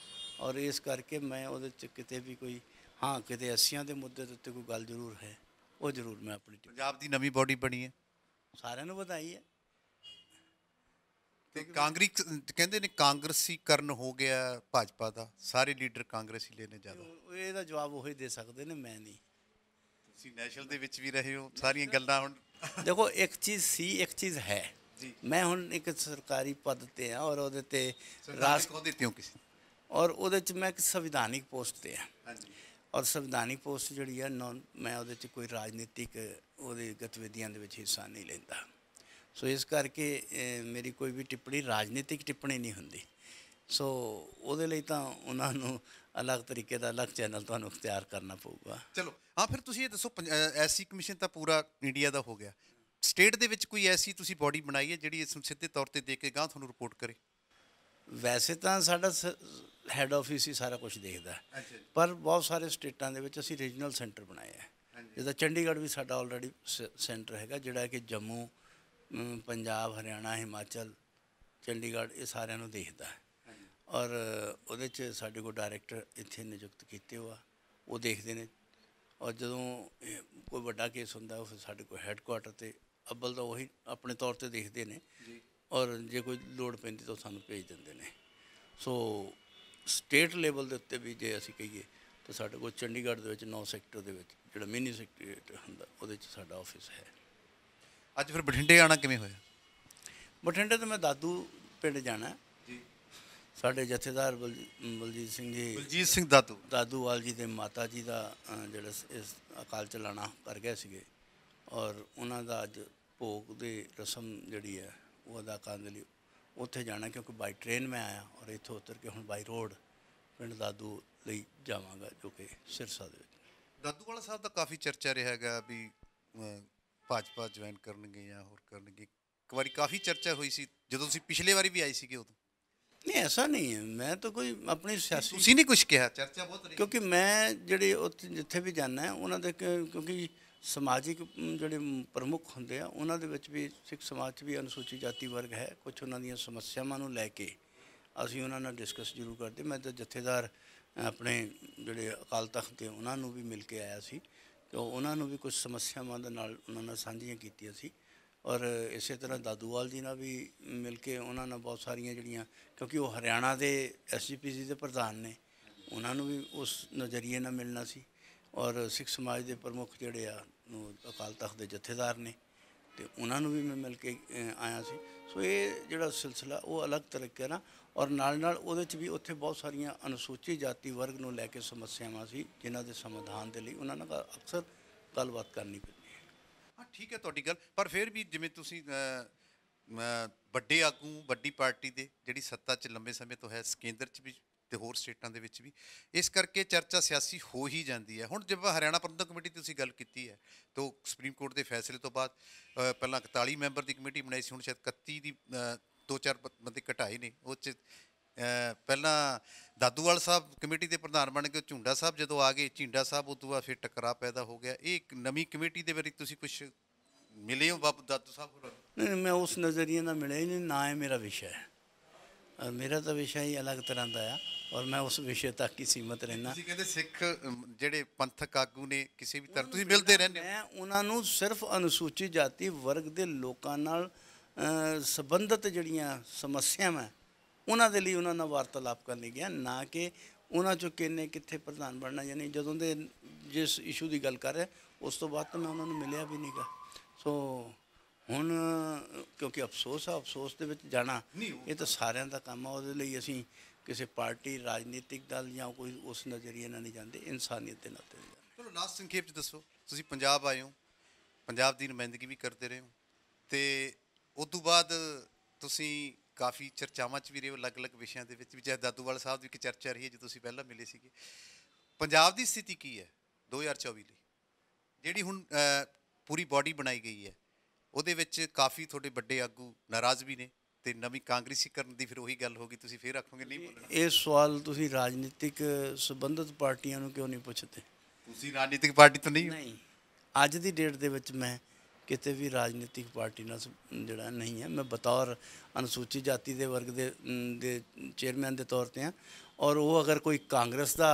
ਔਰ ਇਸ ਕਰਕੇ ਮੈਂ ਉਹਦੇ ਚ ਕਿਤੇ ਵੀ ਕੋਈ ਹਾਂ ਕਿਤੇ ਅਸੀਆਂ ਦੇ ਮੁੱਦੇ ਦੇ ਉੱਤੇ ਕੋਈ ਗੱਲ ਜ਼ਰੂਰ ਹੈ ਉਹ ਜ਼ਰੂਰ ਮੈਂ ਆਪਣੀ ਪੰਜਾਬ ਦੀ ਨਵੀਂ ਬਾਡੀ ਬਣੀ ਹੈ ਸਾਰਿਆਂ ਨੂੰ ਵਧਾਈ ਹੈ ਤੇ ਕਾਂਗਰਸ ਕਹਿੰਦੇ ਨੇ ਕਾਂਗਰਸੀਕਰਨ ਹੋ ਗਿਆ ਭਾਜਪਾ ਦਾ ਸਾਰੇ ਲੀਡਰ ਕਾਂਗਰਸੀ ਲੈਣੇ ਜ਼ਿਆਦਾ ਇਹਦਾ ਜਵਾਬ ਉਹ ਹੀ ਦੇ ਸਕਦੇ ਨੇ ਮੈਂ ਨਹੀਂ ਤੁਸੀਂ ਨੈਸ਼ਨਲ ਦੇ ਵਿੱਚ ਵੀ ਰਹੇ ਹੋ ਸਾਰੀਆਂ ਗੱਲਾਂ ਹੁਣ ਦੇਖੋ ਇੱਕ ਚੀਜ਼ ਸੀ ਇੱਕ ਚੀਜ਼ ਹੈ ਮੈਂ ਹੁਣ ਇੱਕ ਸਰਕਾਰੀ ਪਦ ਤੇ ਆ ਔਰ ਉਹਦੇ ਤੇ ਰਾਜ ਕੋ ਦਿੱਤੀ ਹੋ ਕਿਸੇ ਔਰ ਉਹਦੇ ਚ ਮੈਂ ਇੱਕ ਸੰਵਿਧਾਨਿਕ ਪੋਸਟ ਤੇ ਆ ਹਾਂਜੀ ਔਰ ਸੰਵਿਧਾਨਿਕ ਪੋਸਟ ਜਿਹੜੀ ਆ ਮੈਂ ਉਹਦੇ 'ਚ ਕੋਈ ਰਾਜਨੀਤਿਕ ਉਹਦੇ ਗਤੀਵਿਧੀਆਂ ਦੇ ਵਿੱਚ ਹਿੱਸਾ ਨਹੀਂ ਲੈਂਦਾ ਸੋ ਇਸ ਕਰਕੇ ਮੇਰੀ ਕੋਈ ਵੀ ਟਿੱਪਣੀ ਰਾਜਨੀਤਿਕ ਟਿੱਪਣੀ ਨਹੀਂ ਹੁੰਦੀ ਸੋ ਉਹਦੇ ਲਈ ਤਾਂ ਉਹਨਾਂ ਨੂੰ ਅਲੱਗ ਤਰੀਕੇ ਦਾ ਅਲੱਗ ਚੈਨਲ ਤੁਹਾਨੂੰ ਇਖਤਿਆਰ ਕਰਨਾ ਪਊਗਾ ਚਲੋ ਆ ਫਿਰ ਤੁਸੀਂ ਇਹ ਦੱਸੋ ਐਸੀ ਕਮਿਸ਼ਨ ਤਾਂ ਪੂਰਾ ਇੰਡੀਆ ਦਾ ਹੋ ਗਿਆ ਸਟੇਟ ਦੇ ਵਿੱਚ ਕੋਈ ਐਸੀ ਤੁਸੀਂ ਬਾਡੀ ਬਣਾਈ ਹੈ ਜਿਹੜੀ ਇਸ ਸਿੱਧੇ ਤੌਰ ਤੇ ਦੇ ਕੇ ਗਾਂ ਤੁਹਾਨੂੰ ਰਿਪੋਰਟ ਕਰੇ ਵੈਸੇ ਤਾਂ ਸਾਡਾ ਹੈੱਡ ਆਫਿਸ ਹੀ ਸਾਰਾ ਕੁਝ ਦੇਖਦਾ ਪਰ ਬਹੁਤ ਸਾਰੇ ਸਟੇਟਾਂ ਦੇ ਵਿੱਚ ਅਸੀਂ ਰੀਜਨਲ ਸੈਂਟਰ ਬਣਾਏ ਆ ਜਿਦਾ ਚੰਡੀਗੜ੍ਹ ਵੀ ਸਾਡਾ ਆਲਰੇਡੀ ਸੈਂਟਰ ਹੈਗਾ ਜਿਹੜਾ ਕਿ ਜੰਮੂ ਪੰਜਾਬ ਹਰਿਆਣਾ ਹਿਮਾਚਲ ਚੰਡੀਗੜ੍ਹ ਇਹ ਸਾਰਿਆਂ ਨੂੰ ਦੇਖਦਾ ਔਰ ਉਹਦੇ 'ਚ ਸਾਡੇ ਕੋਲ ਡਾਇਰੈਕਟਰ ਇੱਥੇ ਨਿਯੁਕਤ ਕੀਤੇ ਹੋਆ ਉਹ ਦੇਖਦੇ ਨੇ ਔਰ ਜਦੋਂ ਕੋਈ ਵੱਡਾ ਕੇਸ ਹੁੰਦਾ ਉਹ ਸਾਡੇ ਕੋਲ ਹੈੱਡਕੁਆਟਰ ਤੇ ਅੱਬਲ ਤਾਂ ਉਹੀ ਆਪਣੇ ਤੌਰ ਤੇ ਦੇਖਦੇ ਨੇ ਔਰ ਜੇ ਕੋਈ ਲੋੜ ਪੈਂਦੀ ਤਾਂ ਸਾਨੂੰ ਭੇਜ ਦਿੰਦੇ ਨੇ ਸੋ ਸਟੇਟ ਲੈਵਲ ਦੇ ਉੱਤੇ ਵੀ ਜੇ ਅਸੀਂ ਕਹੀਏ ਤਾਂ ਸਾਡੇ ਕੋਲ ਚੰਡੀਗੜ੍ਹ ਦੇ ਵਿੱਚ 9 ਸੈਕਟਰ ਦੇ ਵਿੱਚ ਜਿਹੜਾ ਮਿਨੀ ਸੈਕਟਰੀਏਟ ਹੁੰਦਾ ਉਹਦੇ 'ਚ ਸਾਡਾ ਆਫਿਸ ਹੈ ਅੱਜ ਫਿਰ ਬਠਿੰਡੇ ਆਣਾ ਕਿਵੇਂ ਹੋਇਆ ਬਠਿੰਡੇ ਤੋਂ ਮੈਂ ਦਾਦੂ ਪਿੰਡ ਜਾਣਾ ਜੀ ਸਾਡੇ ਜਥੇਦਾਰ ਬਲਜੀਤ ਸਿੰਘ ਜੀ ਬਲਜੀਤ ਸਿੰਘ ਦਾਦੂ ਵਾਲ ਜੀ ਦੇ ਮਾਤਾ ਜੀ ਦਾ ਜਿਹੜਾ ਇਸ ਅਕਾਲ ਚਲਾਣਾ ਕਰ ਗਏ ਸੀਗੇ ਔਰ ਉਹਨਾਂ ਦਾ ਅੱਜ ਭੋਗ ਦੇ ਰਸਮ ਜਿਹੜੀ ਹੈ ਉਹ ਅਦਾ ਕਰਨ ਦੇ ਲਈ ਉੱਥੇ ਜਾਣਾ ਕਿਉਂਕਿ ਬਾਈ ਟ੍ਰੇਨ ਮੈਂ ਆਇਆ ਔਰ ਇੱਥੋਂ ਉਤਰ ਕੇ ਹੁਣ ਬਾਈ ਰੋਡ ਪਿੰਡ ਦਾਦੂ ਲਈ ਜਾਵਾਂਗਾ ਜੋ ਕਿ ਸਿਰਸਾ ਦੇ ਵਿੱਚ ਦਾਦੂ ਵਾਲਾ ਸਾਹਿਬ ਦਾ ਕਾਫੀ ਚਰਚਾ ਰਿਹਾ ਹੈਗਾ ਵੀ ਭਾਜਪਾ ਜੁਆਇਨ ਕਰਨਗੇ ਜਾਂ ਹੋਰ ਕਰਨਗੇ ਇੱਕ ਵਾਰੀ ਕਾਫੀ ਚਰਚਾ ਹੋਈ ਸੀ ਜਦੋਂ ਤੁਸੀਂ ਪਿਛਲੇ ਵਾਰੀ ਵੀ ਆਏ ਸੀਗੇ ਉਦੋਂ ਨਹੀਂ ਐਸਾ ਨਹੀਂ ਹੈ ਮੈਂ ਤਾਂ ਕੋਈ ਆਪਣੀ ਸਿਆਸੀ ਤੁਸੀਂ ਨਹੀਂ ਕੁਝ ਕਿਹਾ ਚਰਚਾ ਬਹੁਤ ਰਹੀ ਕਿਉਂਕਿ ਮੈਂ ਜਿਹੜੇ ਉੱਥੇ ਜਿੱਥੇ ਵੀ ਜਾਣਾ ਉਹਨਾਂ ਦੇ ਕਿਉਂਕਿ ਸਮਾਜਿਕ ਜਿਹੜੇ ਪ੍ਰਮੁੱਖ ਹੁੰਦੇ ਆ ਉਹਨਾਂ ਦੇ ਵਿੱਚ ਵੀ ਸਿੱਖ ਸਮਾਜ 'ਚ ਵੀ ਅਨੁਸੂਚਿਤ ਜਾਤੀ ਵਰਗ ਹੈ ਕੁਝ ਉਹਨਾਂ ਦੀਆਂ ਸਮੱਸਿਆਵਾਂ ਨੂੰ ਲੈ ਕੇ ਅਸੀਂ ਉਹਨਾਂ ਨਾਲ ਡਿਸਕਸ ਜ਼ਰੂਰ ਕਰਦੇ ਮੈਂ ਤਾਂ ਜਥੇਦਾਰ ਆਪਣੇ ਜਿਹੜੇ ਅਕਾਲ ਤਖਤ ਦੇ ਉਹਨਾਂ ਨੂੰ ਵੀ ਮਿਲ ਕੇ ਆਇਆ ਸੀ ਤੇ ਉਹਨਾਂ ਨੂੰ ਵੀ ਕੁਝ ਸਮੱਸਿਆਵਾਂ ਦੇ ਨਾਲ ਉਹਨਾਂ ਨਾਲ ਸਾਂਝੀਆਂ ਕੀਤੀਆਂ ਸੀ ਔਰ ਇਸੇ ਤਰ੍ਹਾਂ ਦਾਦੂਵਾਲ ਜੀ ਨਾਲ ਵੀ ਮਿਲ ਕੇ ਉਹਨਾਂ ਨਾਲ ਬਹੁਤ ਸਾਰੀਆਂ ਜਿਹੜੀਆਂ ਕਿਉਂਕਿ ਉਹ ਹਰਿਆਣਾ ਦੇ ਐਸਜੀਪੀਸੀ ਦੇ ਪ੍ਰਧਾਨ ਨੇ ਉਹਨਾਂ ਨੂੰ ਵੀ ਉਸ ਨਜ਼ਰੀਏ ਨਾਲ ਮਿਲਣਾ ਸੀ ਔਰ ਸਿੱਖ ਸਮਾਜ ਦੇ ਪ੍ਰਮੁੱਖ ਜਿਹੜੇ ਆ ਅਕਾਲ ਤਖਤ ਦੇ ਜਥੇਦਾਰ ਨੇ ਤੇ ਉਹਨਾਂ ਨੂੰ ਵੀ ਮੈਂ ਮਿਲ ਕੇ ਆਇਆ ਸੀ ਸੋ ਇਹ ਜਿਹੜਾ ਸਿਲਸਿਲਾ ਉਹ ਅਲੱਗ ਤਰੀਕੇ ਨਾਲ ਔਰ ਨਾਲ ਨਾਲ ਉਹਦੇ 'ਚ ਵੀ ਉੱਥੇ ਬਹੁਤ ਸਾਰੀਆਂ ਅਨੁਸੂਚਿਤ ਜਾਤੀ ਵਰਗ ਨੂੰ ਲੈ ਕੇ ਸਮੱਸਿਆਵਾਂ ਸੀ ਜਿਨ੍ਹਾਂ ਦੇ ਸਮਾਧਾਨ ਦੇ ਲਈ ਉਹਨਾਂ ਨਾਲ ਅਕਸਰ ਗੱਲਬਾਤ ਕਰਨੀ ਪਈ ਹਾਂ ਠੀਕ ਹੈ ਤੁਹਾਡੀ ਗੱਲ ਪਰ ਫਿਰ ਵੀ ਜਿਵੇਂ ਤੁਸੀਂ ਵੱਡੇ ਆਗੂ ਵੱਡੀ ਪਾਰਟੀ ਦੇ ਜਿਹੜੀ ਸੱਤਾ 'ਚ ਲੰਬੇ ਸਮੇਂ ਤੋਂ ਹੈ ਸਕੇਂਦਰ 'ਚ ਵੀ ਤੇ ਹੋਰ ਸਟੇਟਾਂ ਦੇ ਵਿੱਚ ਵੀ ਇਸ ਕਰਕੇ ਚਰਚਾ ਸਿਆਸੀ ਹੋ ਹੀ ਜਾਂਦੀ ਹੈ ਹੁਣ ਜਿਵੇਂ ਹਰਿਆਣਾ ਪ੍ਰਬੰਧਕ ਕਮੇਟੀ ਤੁਸੀਂ ਗੱਲ ਕੀਤੀ ਹੈ ਤੋਂ ਸੁਪਰੀਮ ਕੋਰਟ ਦੇ ਫੈਸਲੇ ਤੋਂ ਬਾਅਦ ਪਹਿਲਾਂ 41 ਮੈਂਬਰ ਦੀ ਕਮੇਟੀ ਬਣਾਈ ਸੀ ਹੁਣ ਸ਼ਾਇਦ 31 ਦੀ ਦੋ ਚਾਰ ਬੰਦੇ ਘਟਾਏ ਨੇ ਉਹ ਚ ਪਹਿਲਾਂ ਦਾਦੂਵਾਲ ਸਾਹਿਬ ਕਮੇਟੀ ਦੇ ਪ੍ਰਧਾਨ ਬਣ ਕੇ ਝੁੰਡਾ ਸਾਹਿਬ ਜਦੋਂ ਆ ਗਏ ਝਿੰਡਾ ਸਾਹਿਬ ਉਦੋਂ ਬਾਅਦ ਫਿਰ ਟਕਰਾ ਪੈਦਾ ਹੋ ਗਿਆ ਇਹ ਇੱਕ ਨਵੀਂ ਕਮੇਟੀ ਦੇ ਬਾਰੇ ਤੁਸੀਂ ਕੁਝ ਮਿਲੇ ਹੋ ਬਾਪੂ ਦਾਦੂ ਸਾਹਿਬ ਨਹੀਂ ਮੈਂ ਉਸ ਨਜ਼ਰੀਏ ਨਾਲ ਮਿਲਿਆ ਹੀ ਨਹੀਂ ਨਾ ਹੈ ਮੇਰਾ ਵਿਸ਼ਾ ਹੈ ਮੇਰਾ ਤਾਂ ਵਿਸ਼ਾ ਹੀ ਅਲੱਗ ਤਰ੍ਹਾਂ ਦਾ ਆ ਔਰ ਮੈਂ ਉਸ ਵਿਸ਼ੇ ਤੱਕ ਹੀ ਸੀਮਤ ਰਹਿਣਾ ਤੁਸੀਂ ਕਹਿੰਦੇ ਸਿੱਖ ਜਿਹੜੇ ਪੰਥਕ ਆਗੂ ਨੇ ਕਿਸੇ ਵੀ ਤਰ੍ਹਾਂ ਤੁਸੀਂ ਮਿਲਦੇ ਰਹਿੰਦੇ ਹੋ ਮੈਂ ਉਹਨਾਂ ਨੂੰ ਸਿਰਫ ਅਨੁਸੂਚਿਤ ਜਾਤੀ ਵਰਗ ਦੇ ਲੋਕਾਂ ਨਾਲ ਸਬੰਧਤ ਜਿਹੜੀਆਂ ਸਮੱਸਿਆਵਾਂ ਉਹਨਾਂ ਦੇ ਲਈ ਉਹਨਾਂ ਨਾਲ ਵਾਰਤਾਲਾਪ ਕਰਨ ਗਿਆ ਨਾ ਕਿ ਉਹਨਾਂ ਚੋਂ ਕਿੰਨੇ ਕਿੱਥੇ ਪ੍ਰਧਾਨ ਬਣਨਾ ਯਾਨੀ ਜਦੋਂ ਦੇ ਜਿਸ ਇਸ਼ੂ ਦੀ ਗੱਲ ਕਰ ਰਿਹਾ ਉਸ ਤੋਂ ਬਾਅਦ ਤਾਂ ਮੈਂ ਉਹਨਾਂ ਨੂੰ ਮਿਲਿਆ ਵੀ ਨਹੀਂਗਾ ਸੋ ਹੁਣ ਕਿਉਂਕਿ ਅਫਸੋਸ ਆ ਅਫਸੋਸ ਦੇ ਵਿੱਚ ਜਾਣਾ ਇਹ ਤਾਂ ਸਾਰਿਆਂ ਦਾ ਕੰਮ ਆ ਉਹਦੇ ਲਈ ਅਸੀਂ ਕਿਸੇ ਪਾਰਟੀ ਰਾਜਨੀਤਿਕ ਦਲ ਜਾਂ ਕੋਈ ਉਸ ਨਜ਼ਰੀਏ ਨਾਲ ਨਹੀਂ ਜਾਂਦੇ ਇਨਸਾਨੀਅਤ ਦੇ ਨਾਤੇ ਚਲੋ ਲਾਸਟ ਸੰਖੇਪ ਚ ਦੱਸੋ ਤੁਸੀਂ ਪੰਜਾਬ ਆਏ ਹੋ ਪੰਜਾਬ ਦੀ ਨੁਮਾਇੰਦਗੀ ਵੀ ਕਰਦੇ ਰਹੇ ਹੋ ਤੇ ਉਸ ਤੋਂ ਬਾਅਦ ਤੁਸੀਂ ਕਾਫੀ ਚਰਚਾਵਾਂ 'ਚ ਵੀ ਰਹੇ ਅਲੱਗ-ਅਲੱਗ ਵਿਸ਼ਿਆਂ ਦੇ ਵਿੱਚ ਵੀ ਜੈ ਦਾਦੂਵਾਲ ਸਾਹਿਬ ਦੀ ਇੱਕ ਚਰਚਾ ਰਹੀ ਹੈ ਜੇ ਤੁਸੀਂ ਪਹਿਲਾਂ ਮਿਲੇ ਸੀਗੇ ਪੰਜਾਬ ਦੀ ਸਥਿਤੀ ਕੀ ਹੈ 2024 ਲਈ ਜਿਹੜੀ ਹੁਣ ਪੂਰੀ ਬਾਡੀ ਬਣਾਈ ਗਈ ਹੈ ਉਹਦੇ ਵਿੱਚ ਕਾਫੀ ਤੁਹਾਡੇ ਵੱਡੇ ਆਗੂ ਨਾਰਾਜ਼ ਵੀ ਨੇ ਤੇ ਨਵੀਂ ਕਾਂਗਰਸੀਕਰਨ ਦੀ ਫਿਰ ਉਹੀ ਗੱਲ ਹੋਗੀ ਤੁਸੀਂ ਫੇਰ ਆਖੋਗੇ ਨਹੀਂ ਬੋਲਣਾ ਇਹ ਸਵਾਲ ਤੁਸੀਂ ਰਾਜਨੀਤਿਕ ਸੰਬੰਧਿਤ ਪਾਰਟੀਆਂ ਨੂੰ ਕਿਉਂ ਨਹੀਂ ਪੁੱਛਦੇ ਤੁਸੀਂ ਰਾਜਨੀਤਿਕ ਪਾਰਟੀ ਤੋਂ ਨਹੀਂ ਨਹੀਂ ਅੱਜ ਦੀ ਡੇਟ ਦੇ ਵਿੱਚ ਮੈਂ ਕਿਤੇ ਵੀ ਰਾਜਨੀਤਿਕ ਪਾਰਟੀ ਨਾਲ ਜਿਹੜਾ ਨਹੀਂ ਹੈ ਮੈਂ ਬਤੌਰ ਅਨੁਸੂਚੀ ਜਾਤੀ ਦੇ ਵਰਗ ਦੇ ਦੇ ਚੇਅਰਮੈਨ ਦੇ ਤੌਰ ਤੇ ਆ ਔਰ ਉਹ ਅਗਰ ਕੋਈ ਕਾਂਗਰਸ ਦਾ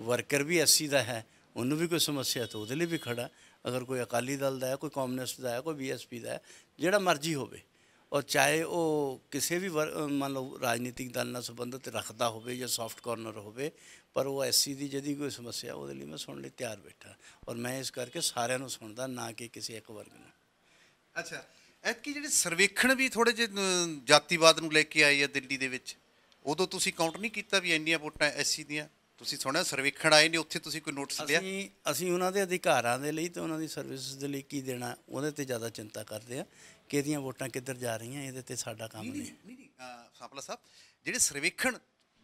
ਵਰਕਰ ਵੀ ਐਸਸੀ ਦਾ ਹੈ ਉਹਨੂੰ ਵੀ ਕੋਈ ਸਮੱਸਿਆ ਤਾਂ ਉਹਦੇ ਲਈ ਵੀ ਖੜਾ ਅਗਰ ਕੋਈ ਅਕਾਲੀ ਦਲ ਦਾ ਹੈ ਕੋਈ ਕਮਿਊਨਿਸਟ ਦਾ ਹੈ ਕੋਈ ਬੀਐਸਪੀ ਦਾ ਹੈ ਜਿਹੜਾ ਮਰਜ਼ੀ ਹੋਵੇ ਔਰ ਚਾਹੇ ਉਹ ਕਿਸੇ ਵੀ ਮੰਨ ਲਓ ਰਾਜਨੀਤਿਕ ਦਲ ਨਾਲ ਸੰਬੰਧਿਤ ਰੱਖਦਾ ਹੋਵੇ ਜਾਂ ਸੌਫਟ ਕਾਰਨਰ ਹੋਵੇ ਪਰ ਉਹ ਐਸਸੀ ਦੀ ਜਦੀ ਕੋਈ ਸਮੱਸਿਆ ਉਹਦੇ ਲਈ ਮੈਂ ਸੁਣਨ ਲਈ ਤਿਆਰ ਬੈਠਾ ਔਰ ਮੈਂ ਇਸ ਕਰਕੇ ਸਾਰਿਆਂ ਨੂੰ ਸੁਣਦਾ ਨਾ ਕਿ ਕਿਸੇ ਇੱਕ ਵਰਗ ਨੂੰ ਅੱਛਾ ਐਤਕੀ ਜਿਹੜੇ ਸਰਵੇਖਣ ਵੀ ਥੋੜੇ ਜਿਹੇ ਜਾਤੀਵਾਦ ਨੂੰ ਲੈ ਕੇ ਆਏ ਆ ਦਿੱਲੀ ਦੇ ਵਿੱਚ ਉਦੋਂ ਤੁਸੀਂ ਕਾਊਂਟ ਨਹੀਂ ਕੀਤਾ ਵੀ ਇੰਨੀਆਂ ਵੋਟਾਂ ਐਸਸੀ ਦੀਆਂ ਤੁਸੀਂ ਸੁਣਿਆ ਸਰਵੇਖਣ ਆਏ ਨੇ ਉੱਥੇ ਤੁਸੀਂ ਕੋਈ ਨੋਟਿਸ ਲਿਆ ਅਸੀਂ ਅਸੀਂ ਉਹਨਾਂ ਦੇ ਅਧਿਕਾਰਾਂ ਦੇ ਲਈ ਤੇ ਉਹਨਾਂ ਦੀ ਸਰਵਿਸਿਜ਼ ਦੇ ਲਈ ਕੀ ਦੇਣਾ ਉਹਦੇ ਤੇ ਜ਼ਿਆਦਾ ਚਿੰਤਾ ਕਰਦੇ ਆ ਕਿਹਦੀਆਂ ਵੋਟਾਂ ਕਿੱਧਰ ਜਾ ਰਹੀਆਂ ਇਹਦੇ ਤੇ ਸਾਡਾ ਕੰਮ ਨਹੀਂ ਨਹੀਂ ਸਾਪਲਾ ਸਾਹਿਬ ਜਿਹੜੇ ਸਰਵੇਖਣ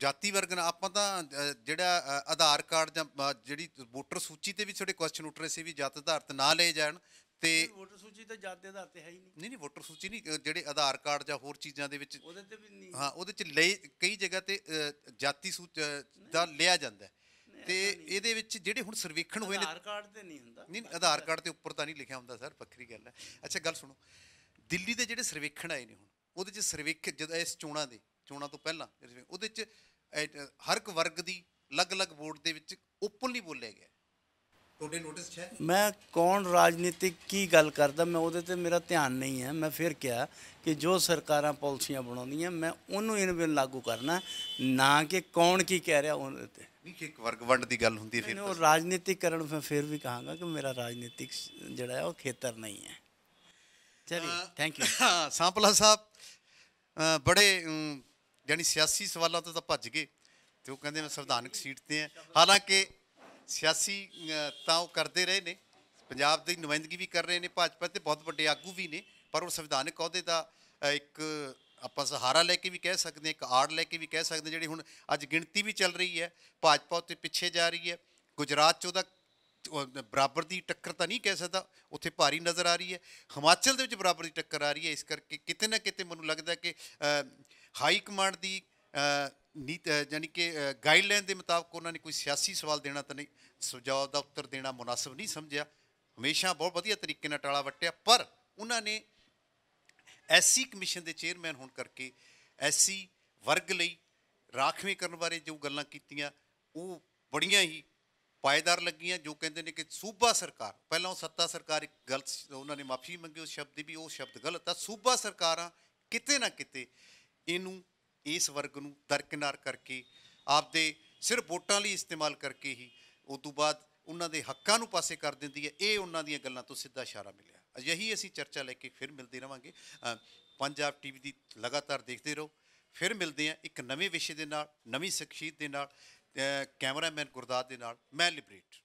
ਜਾਤੀ ਵਰਗ ਨਾਲ ਆਪਾਂ ਤਾਂ ਜਿਹੜਾ ਆਧਾਰ ਕਾਰਡ ਜਾਂ ਜਿਹੜੀ ਵੋਟਰ ਸੂਚੀ ਤੇ ਵੀ ਤੁਹਾਡੇ ਕੁਐਸਚਨ ਉੱਠ ਰਹੇ ਸੀ ਵੀ ਜਾਤ ਆਧਾਰਤ ਨਾ ਲਏ ਜਾਣ ਤੇ ਵੋਟਰ ਸੂਚੀ ਤਾਂ ਜਾਤ ਦੇ ਆਧਾਰ ਤੇ ਹੈ ਹੀ ਨਹੀਂ ਨਹੀਂ ਨਹੀਂ ਵੋਟਰ ਸੂਚੀ ਨਹੀਂ ਜਿਹੜੇ ਆਧਾਰ ਕਾਰਡ ਜਾਂ ਹੋਰ ਚੀਜ਼ਾਂ ਦੇ ਵਿੱਚ ਉਹਦੇ ਤੇ ਵੀ ਨਹੀਂ ਹਾਂ ਉਹਦੇ ਚ ਲਈ ਕਈ ਜਗ੍ਹਾ ਤੇ ਜਾਤੀ ਦਾ ਲਿਆ ਜਾਂਦਾ ਤੇ ਇਹਦੇ ਵਿੱਚ ਜਿਹੜੇ ਹੁਣ ਸਰਵੇਖਣ ਹੋਏ ਨੇ ਆਧਾਰ ਕਾਰਡ ਤੇ ਨਹੀਂ ਹੁੰਦਾ ਨਹੀਂ ਆਧਾਰ ਕਾਰਡ ਤੇ ਉੱਪਰ ਤਾਂ ਨਹੀਂ ਲਿਖਿਆ ਹੁੰਦਾ ਸਰ ਵੱਖਰੀ ਗੱਲ ਹੈ ਅੱਛਾ ਗੱਲ ਸੁਣੋ ਦਿੱਲੀ ਦੇ ਜਿਹੜੇ ਸਰਵੇਖਣ ਆਏ ਨੇ ਹੁਣ ਉਹਦੇ 'ਚ ਸਰਵੇਖ ਜਦੋਂ ਇਸ ਚੋਣਾਂ ਦੇ ਚੋਣਾਂ ਤੋਂ ਪਹਿਲਾਂ ਉਹਦੇ 'ਚ ਹਰ ਇੱਕ ਵਰਗ ਦੀ ਅਲੱਗ-ਅਲੱਗ ਵੋਟ ਦੇ ਵਿੱਚ ਓਪਨਲੀ ਬੋਲਿਆ ਗਿਆ ਤੁਹਾਡੇ ਨੋਟਿਸ 'ਚ ਹੈ ਮੈਂ ਕੌਣ ਰਾਜਨੀਤਿਕ ਕੀ ਗੱਲ ਕਰਦਾ ਮੈਂ ਉਹਦੇ ਤੇ ਮੇਰਾ ਧਿਆਨ ਨਹੀਂ ਹੈ ਮੈਂ ਫਿਰ ਕਿਹਾ ਕਿ ਜੋ ਸਰਕਾਰਾਂ ਪਾਲਿਸੀਆਂ ਬਣਾਉਂਦੀਆਂ ਮੈਂ ਉਹਨੂੰ ਇਹਨਾਂ ਲਾਗੂ ਕਰਨਾ ਨਾ ਕਿ ਕੌਣ ਕੀ ਕਹਿ ਰਿਹਾ ਉਹਦੇ ਤੇ ਨਹੀਂ ਕਿ ਇੱਕ ਵਰਗ ਵੰਡ ਦੀ ਗੱਲ ਹੁੰਦੀ ਫਿਰ ਉਹ ਰਾਜਨੀਤਿਕ ਮੈਂ ਫਿਰ ਵੀ ਕਹਾਂਗਾ ਕਿ ਮੇਰਾ ਰਾਜਨੀਤਿਕ ਜਿਹੜਾ ਹੈ ਉਹ ਖੇਤਰ ਨਹੀਂ ਹੈ ਚਲਿए ਥੈਂਕ ਯੂ ਹਾਂ ਸਾਂਪਲਾ ਸਾਹਿਬ ਬੜੇ ਯਾਨੀ ਸਿਆਸੀ ਸਵਾਲਾਂ ਤੋਂ ਤਾਂ ਭੱਜ ਗਏ ਤੇ ਉਹ ਕਹਿੰਦੇ ਮੈਂ ਸੰਵਿਧਾਨਕ ਸੀਟ ਤੇ ਆ ਹਾਲਾਂਕਿ ਸਿਆਸੀ ਤਾਂ ਉਹ ਕਰਦੇ ਰਹੇ ਨੇ ਪੰਜਾਬ ਦੀ ਨੁਮਾਇੰਦਗੀ ਵੀ ਕਰ ਰਹੇ ਨੇ ਭਾਜਪਾ ਤੇ ਬਹੁਤ ਵੱਡੇ ਆਗੂ ਵੀ ਨੇ ਪਰ ਉਹ ਸੰਵਿਧਾਨਕ ਅਹੁਦੇ ਦਾ ਇੱਕ ਆਪਾਂ ਸਹਾਰਾ ਲੈ ਕੇ ਵੀ ਕਹਿ ਸਕਦੇ ਹਾਂ ਇੱਕ ਆੜ ਲੈ ਕੇ ਵੀ ਕਹਿ ਸਕਦੇ ਜਿਹੜੀ ਹੁਣ ਅੱਜ ਗਿਣਤੀ ਵੀ ਚੱਲ ਰਹੀ ਹੈ ਭਾਜਪਾ ਉੱਤੇ ਪਿੱਛੇ ਜਾ ਰਹੀ ਹੈ ਗੁਜਰਾਤ 'ਚ ਉਹਦਾ ਬਰਾਬਰ ਦੀ ਟੱਕਰ ਤਾਂ ਨਹੀਂ ਕਹਿ ਸਕਦਾ ਉੱਥੇ ਭਾਰੀ ਨਜ਼ਰ ਆ ਰਹੀ ਹੈ ਹਿਮਾਚਲ ਦੇ ਵਿੱਚ ਬਰਾਬਰ ਦੀ ਟੱਕਰ ਆ ਰਹੀ ਹੈ ਇਸ ਕਰਕੇ ਕਿਤੇ ਨਾ ਕਿਤੇ ਮੈਨੂੰ ਲੱਗਦਾ ਕਿ ਹਾਈ ਕਮਾਂਡ ਦੀ ਨੀਤ ਯਾਨੀ ਕਿ ਗਾਈਡਲਾਈਨ ਦੇ ਮੁਤਾਬਕ ਉਹਨਾਂ ਨੇ ਕੋਈ ਸਿਆਸੀ ਸਵਾਲ ਦੇਣਾ ਤਾਂ ਨਹੀਂ ਸੁਝਾਅ ਦਾ ਉੱਤਰ ਦੇਣਾ ਮناسب ਨਹੀਂ ਸਮਝਿਆ ਹਮੇਸ਼ਾ ਬਹੁਤ ਵਧੀਆ ਤਰੀਕੇ ਨਾਲ ਟਾਲਾ ਵੱਟਿਆ ਪਰ ਉਹਨਾਂ ਨੇ ਐਸਸੀ ਕਮਿਸ਼ਨ ਦੇ ਚੇਅਰਮੈਨ ਹੋਣ ਕਰਕੇ ਐਸਸੀ ਵਰਗ ਲਈ ਰਾਖਵੇਂ ਕਰਨ ਬਾਰੇ ਜੋ ਗੱਲਾਂ ਕੀਤੀਆਂ ਉਹ ਬੜੀਆਂ ਹੀ ਪਾਇਦਾਰ ਲੱਗੀਆਂ ਜੋ ਕਹਿੰਦੇ ਨੇ ਕਿ ਸੂਬਾ ਸਰਕਾਰ ਪਹਿਲਾਂ ਉਹ ਸੱਤਾ ਸਰਕਾਰ ਇੱਕ ਗਲਤ ਉਹਨਾਂ ਨੇ ਮਾਫੀ ਮੰਗੀ ਉਸ ਸ਼ਬਦ ਦੀ ਵੀ ਉਹ ਸ਼ਬਦ ਗਲਤ ਆ ਸੂਬਾ ਸਰਕਾਰਾਂ ਕਿਤੇ ਨਾ ਕਿਤੇ ਇਹਨੂੰ ਇਸ ਵਰਗ ਨੂੰ ਦਰਕਿਨਾਰ ਕਰਕੇ ਆਪਦੇ ਸਿਰ ਵੋਟਾਂ ਲਈ ਇਸਤੇਮਾਲ ਕਰਕੇ ਹੀ ਉਸ ਤੋਂ ਬਾਅਦ ਉਹਨਾਂ ਦੇ ਹੱਕਾਂ ਨੂੰ ਪਾਸੇ ਕਰ ਦਿੰਦੀ ਹੈ ਇਹ ਉਹਨਾਂ ਦੀਆਂ ਗੱਲਾਂ ਤੋਂ ਸਿੱਧਾ ਇਸ਼ਾਰਾ ਮਿਲਿਆ ਅਜਿਹੀ ਅਸੀਂ ਚਰਚਾ ਲੈ ਕੇ ਫਿਰ ਮਿਲਦੇ ਰਵਾਂਗੇ ਪੰਜਾਬ ਟੀਵੀ ਦੀ ਲਗਾਤਾਰ ਦੇਖਦੇ ਰਹੋ ਫਿਰ ਮਿਲਦੇ ਹਾਂ ਇੱਕ ਨਵੇਂ ਵਿਸ਼ੇ ਦੇ ਨਾਲ ਨਵੀਂ ਸ਼ਖਸੀਅਤ ਦੇ ਨਾਲ ਕੈਮਰਾਮੈਨ ਗੁਰਦਾਸ ਦੇ ਨਾਲ ਮੈਂ ਲਿਬਰੇਟ